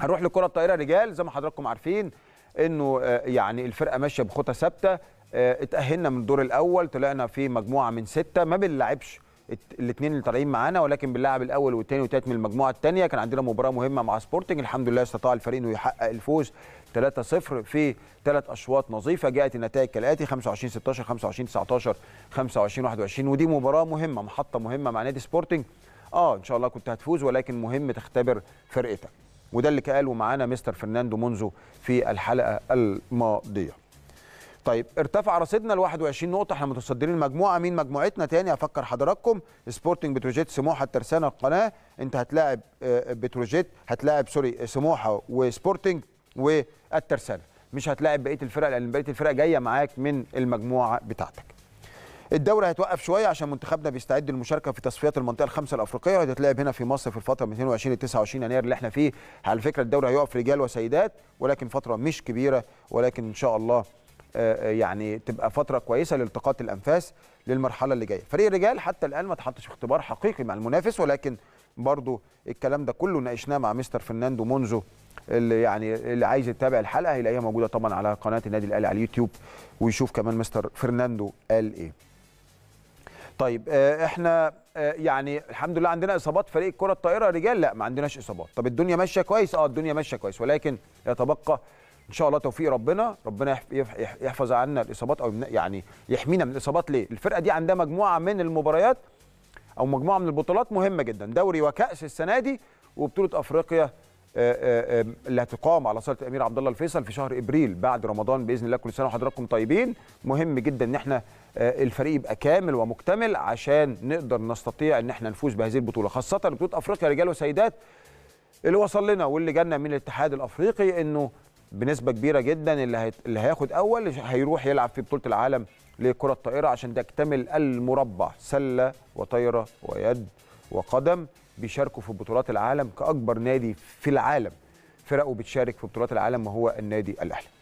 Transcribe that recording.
هنروح للكره الطائره رجال زي ما حضراتكم عارفين انه آه، يعني الفرقه ماشيه بخطى ثابته آه، اتاهلنا من الدور الاول طلعنا في مجموعه من سته ما بنلعبش الاثنين اللي طالعين معانا ولكن بنلعب الاول والثاني والثالث من المجموعه الثانيه كان عندنا مباراه مهمه مع سبورتنج الحمد لله استطاع الفريق انه يحقق الفوز 3-0 في ثلاث اشواط نظيفه جاءت النتائج كالاتي 25 16 25 19 25 21 ودي مباراه مهمه محطه مهمه مع نادي سبورتنج اه ان شاء الله كنت هتفوز ولكن مهم تختبر فرقتك وده اللي قاله معانا مستر فرناندو مونزو في الحلقه الماضيه طيب ارتفع رصيدنا ل 21 نقطه احنا متصدرين المجموعه مين مجموعتنا تاني افكر حضراتكم سبورتنج بتروجيت سموحه الترسانه القناه انت هتلاعب آه، بتروجيت هتلاعب سوري سموحه وسبورتنج والترسانه مش هتلاعب بقيه الفرق لان بقيه الفرق جايه معاك من المجموعه بتاعتك الدوري هيتوقف شويه عشان منتخبنا بيستعد للمشاركه في تصفيات المنطقه الخمسه الافريقيه اللي هتتلعب هنا في مصر في الفتره من 22 ل 29 يناير اللي احنا فيه على فكره الدوري هيقف رجال وسيدات ولكن فتره مش كبيره ولكن ان شاء الله آه، آه، يعني تبقى فتره كويسه لالتقاط الانفاس للمرحله اللي جايه فريق الرجال حتى الان ما اتحطش في اختبار حقيقي مع المنافس ولكن برضو الكلام ده كله ناقشناه مع مستر فرناندو مونزو اللي يعني اللي عايز يتابع الحلقه هيلاقيها موجوده طبعا على قناه النادي الاهلي على اليوتيوب ويشوف كمان مستر فرناندو قال ايه طيب آه، احنا آه، يعني الحمد لله عندنا اصابات فريق الكره الطائره رجال لا ما عندناش اصابات طب الدنيا ماشيه كويس اه الدنيا ماشيه كويس ولكن يتبقى ان شاء الله توفيق ربنا ربنا يحفظ عنا الاصابات او يعني يحمينا من الاصابات ليه الفرقه دي عندها مجموعه من المباريات او مجموعه من البطولات مهمه جدا دوري وكاس السنه دي وبطوله افريقيا اللي آه، آه، هتقام على صاله الامير عبد الله الفيصل في شهر ابريل بعد رمضان باذن الله كل سنه وحضراتكم طيبين مهم جدا ان احنا آه، الفريق يبقى كامل ومكتمل عشان نقدر نستطيع ان احنا نفوز بهذه البطوله خاصه بطوله افريقيا رجال وسيدات اللي وصل لنا واللي جانا من الاتحاد الافريقي انه بنسبه كبيره جدا اللي اللي هياخد اول هيروح يلعب في بطوله العالم لكره الطائره عشان تكتمل المربع سله وطايره ويد وقدم بيشاركوا في بطولات العالم كاكبر نادي في العالم فرقه بتشارك في بطولات العالم وهو النادي الاهلي